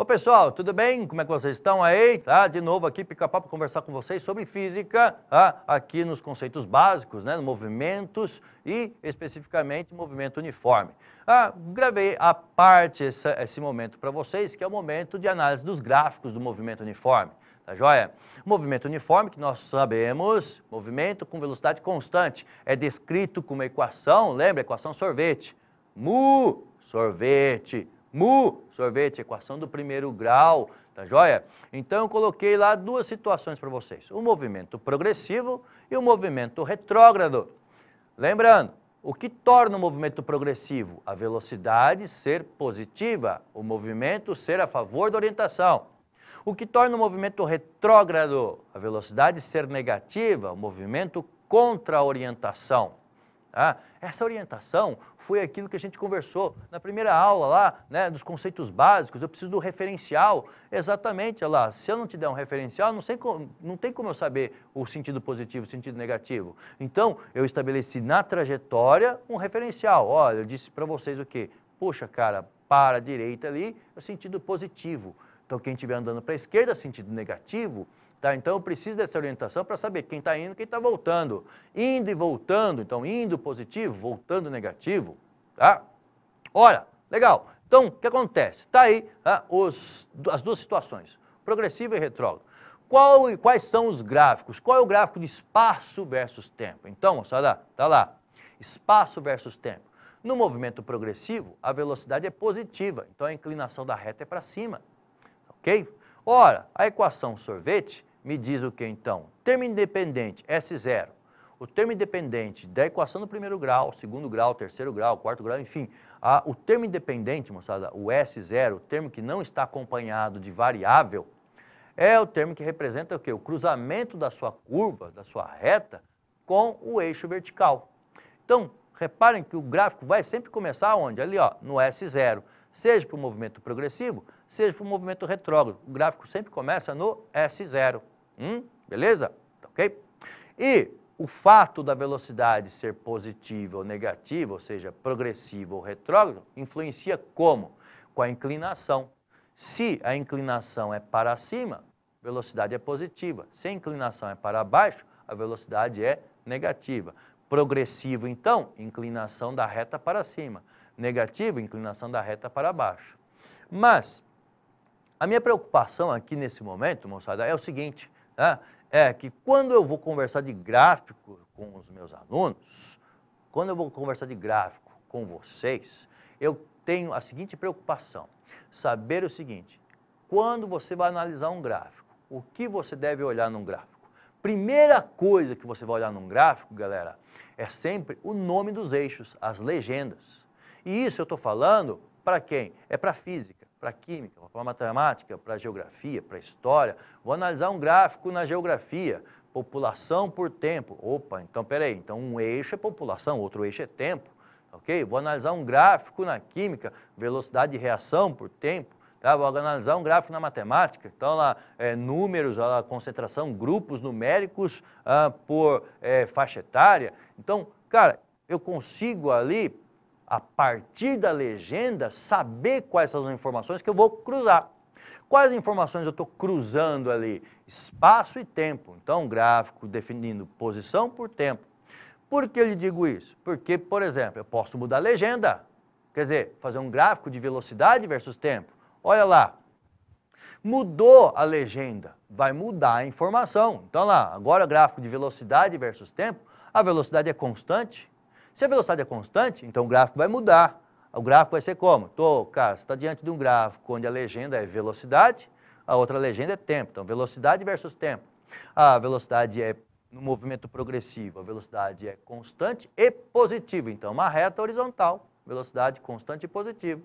Ô pessoal, tudo bem? Como é que vocês estão aí? Tá, de novo aqui, pica papo para conversar com vocês sobre física, tá? aqui nos conceitos básicos, né? movimentos e especificamente movimento uniforme. Ah, gravei a parte, essa, esse momento para vocês, que é o momento de análise dos gráficos do movimento uniforme. Tá joia? Movimento uniforme, que nós sabemos, movimento com velocidade constante, é descrito com uma equação, lembra? Equação sorvete. Mu, sorvete. Mu, sorvete, equação do primeiro grau, tá joia? Então eu coloquei lá duas situações para vocês, o movimento progressivo e o movimento retrógrado. Lembrando, o que torna o movimento progressivo? A velocidade ser positiva, o movimento ser a favor da orientação. O que torna o movimento retrógrado? A velocidade ser negativa, o movimento contra a orientação. Ah, essa orientação foi aquilo que a gente conversou na primeira aula lá, né, dos conceitos básicos, eu preciso do referencial, exatamente, olha lá, se eu não te der um referencial, não, sei como, não tem como eu saber o sentido positivo, o sentido negativo. Então, eu estabeleci na trajetória um referencial, olha, eu disse para vocês o quê? Poxa, cara, para a direita ali, é o sentido positivo. Então, quem estiver andando para a esquerda, sentido negativo, Tá? Então eu preciso dessa orientação para saber quem está indo, quem está voltando. Indo e voltando, então indo positivo, voltando negativo. Tá? Olha, legal. Então, o que acontece? Está aí tá? Os, as duas situações, progressivo e retrógrado. Qual, quais são os gráficos? Qual é o gráfico de espaço versus tempo? Então, moçada, está lá. Espaço versus tempo. No movimento progressivo, a velocidade é positiva, então a inclinação da reta é para cima. Ok? Ora, a equação sorvete me diz o que então? Termo independente, S0. O termo independente da equação do primeiro grau, segundo grau, terceiro grau, quarto grau, enfim. A, o termo independente, moçada, o S0, o termo que não está acompanhado de variável, é o termo que representa o quê? O cruzamento da sua curva, da sua reta, com o eixo vertical. Então, reparem que o gráfico vai sempre começar onde? Ali, ó, no S0. Seja para o movimento progressivo, seja para o movimento retrógrado. O gráfico sempre começa no S0. Hum? Beleza? Tá ok? E o fato da velocidade ser positiva ou negativa, ou seja, progressiva ou retrógrada, influencia como? Com a inclinação. Se a inclinação é para cima, a velocidade é positiva. Se a inclinação é para baixo, a velocidade é negativa. Progressivo, então, inclinação da reta para cima. Negativo, inclinação da reta para baixo. Mas, a minha preocupação aqui nesse momento, moçada, é o seguinte tá? é que quando eu vou conversar de gráfico com os meus alunos, quando eu vou conversar de gráfico com vocês, eu tenho a seguinte preocupação: saber o seguinte, quando você vai analisar um gráfico, o que você deve olhar num gráfico? Primeira coisa que você vai olhar num gráfico, galera, é sempre o nome dos eixos, as legendas. E isso eu estou falando para quem? É para física para química, para matemática, para geografia, para história. Vou analisar um gráfico na geografia, população por tempo. Opa, então peraí, então um eixo é população, outro eixo é tempo, ok? Vou analisar um gráfico na química, velocidade de reação por tempo. Tá, vou analisar um gráfico na matemática, então lá, é, números, lá concentração, grupos numéricos ah, por é, faixa etária. Então, cara, eu consigo ali a partir da legenda, saber quais são as informações que eu vou cruzar. Quais informações eu estou cruzando ali? Espaço e tempo. Então, gráfico definindo posição por tempo. Por que eu lhe digo isso? Porque, por exemplo, eu posso mudar a legenda. Quer dizer, fazer um gráfico de velocidade versus tempo. Olha lá. Mudou a legenda, vai mudar a informação. Então lá, agora gráfico de velocidade versus tempo, a velocidade é constante, se a velocidade é constante, então o gráfico vai mudar. O gráfico vai ser como? Tô, cara, você está diante de um gráfico onde a legenda é velocidade, a outra legenda é tempo. Então, velocidade versus tempo. A velocidade é no movimento progressivo, a velocidade é constante e positiva. Então, uma reta horizontal, velocidade constante e positiva.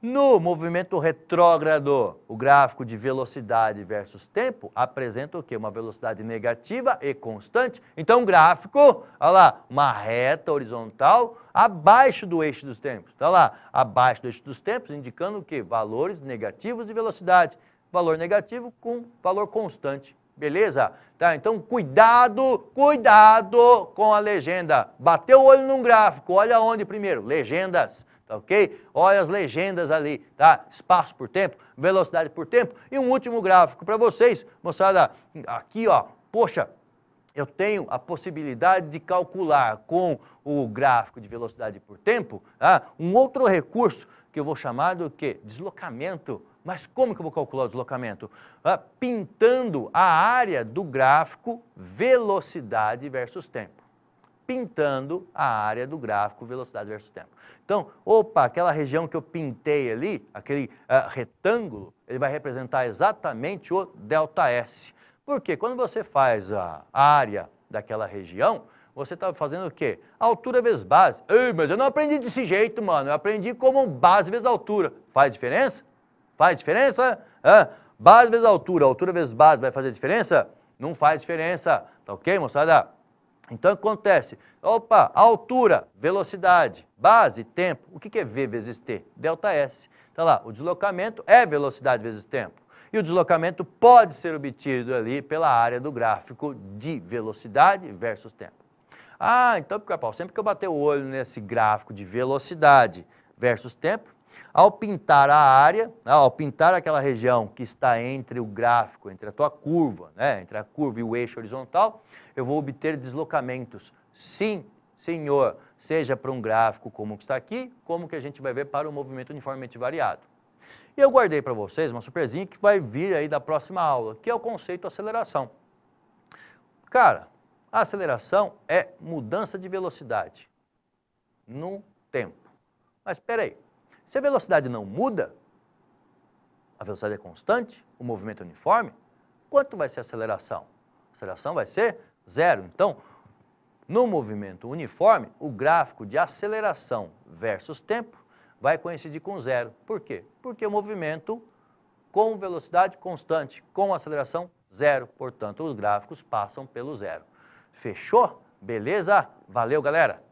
No movimento retrógrado, o gráfico de velocidade versus tempo apresenta o quê? Uma velocidade negativa e constante. Então, gráfico, olha lá, uma reta horizontal abaixo do eixo dos tempos. Está lá, abaixo do eixo dos tempos, indicando o quê? Valores negativos de velocidade. Valor negativo com valor constante. Beleza? Tá, então cuidado, cuidado com a legenda. Bateu o olho num gráfico, olha onde primeiro, legendas tá ok? Olha as legendas ali, tá? Espaço por tempo, velocidade por tempo. E um último gráfico para vocês, moçada, aqui, ó, poxa, eu tenho a possibilidade de calcular com o gráfico de velocidade por tempo tá? um outro recurso que eu vou chamar do que? Deslocamento. Mas como que eu vou calcular o deslocamento? Ah, pintando a área do gráfico velocidade versus tempo pintando a área do gráfico velocidade versus tempo. Então, opa, aquela região que eu pintei ali, aquele uh, retângulo, ele vai representar exatamente o delta S. Porque quando você faz a área daquela região, você está fazendo o quê? Altura vezes base. Ei, mas eu não aprendi desse jeito, mano. Eu aprendi como base vezes altura. Faz diferença? Faz diferença? base vezes altura, altura vezes base vai fazer diferença? Não faz diferença, tá ok, moçada? Então acontece, opa, altura, velocidade, base, tempo. O que é V vezes T? Delta S. Está lá, o deslocamento é velocidade vezes tempo. E o deslocamento pode ser obtido ali pela área do gráfico de velocidade versus tempo. Ah, então, sempre que eu bater o olho nesse gráfico de velocidade versus tempo, ao pintar a área, né, ao pintar aquela região que está entre o gráfico, entre a tua curva, né, entre a curva e o eixo horizontal, eu vou obter deslocamentos. Sim, senhor, seja para um gráfico como o que está aqui, como que a gente vai ver para o movimento uniformemente variado. E eu guardei para vocês uma surpresinha que vai vir aí da próxima aula, que é o conceito aceleração. Cara, a aceleração é mudança de velocidade no tempo. Mas espera aí, se a velocidade não muda, a velocidade é constante, o movimento é uniforme, quanto vai ser a aceleração? A aceleração vai ser zero. Então, no movimento uniforme, o gráfico de aceleração versus tempo vai coincidir com zero. Por quê? Porque o movimento com velocidade constante, com aceleração zero. Portanto, os gráficos passam pelo zero. Fechou? Beleza? Valeu, galera!